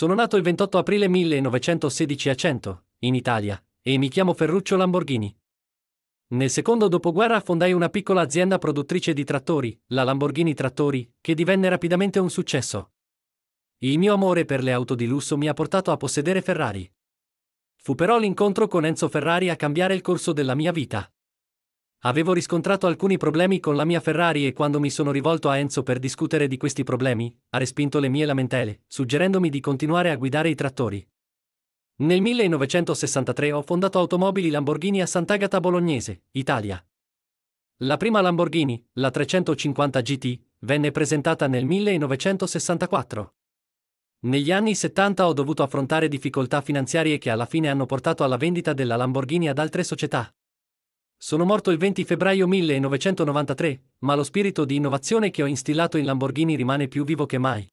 Sono nato il 28 aprile 1916 a Cento, in Italia, e mi chiamo Ferruccio Lamborghini. Nel secondo dopoguerra fondai una piccola azienda produttrice di trattori, la Lamborghini Trattori, che divenne rapidamente un successo. Il mio amore per le auto di lusso mi ha portato a possedere Ferrari. Fu però l'incontro con Enzo Ferrari a cambiare il corso della mia vita. Avevo riscontrato alcuni problemi con la mia Ferrari e quando mi sono rivolto a Enzo per discutere di questi problemi, ha respinto le mie lamentele, suggerendomi di continuare a guidare i trattori. Nel 1963 ho fondato Automobili Lamborghini a Sant'Agata Bolognese, Italia. La prima Lamborghini, la 350 GT, venne presentata nel 1964. Negli anni 70 ho dovuto affrontare difficoltà finanziarie che alla fine hanno portato alla vendita della Lamborghini ad altre società. Sono morto il 20 febbraio 1993, ma lo spirito di innovazione che ho instillato in Lamborghini rimane più vivo che mai.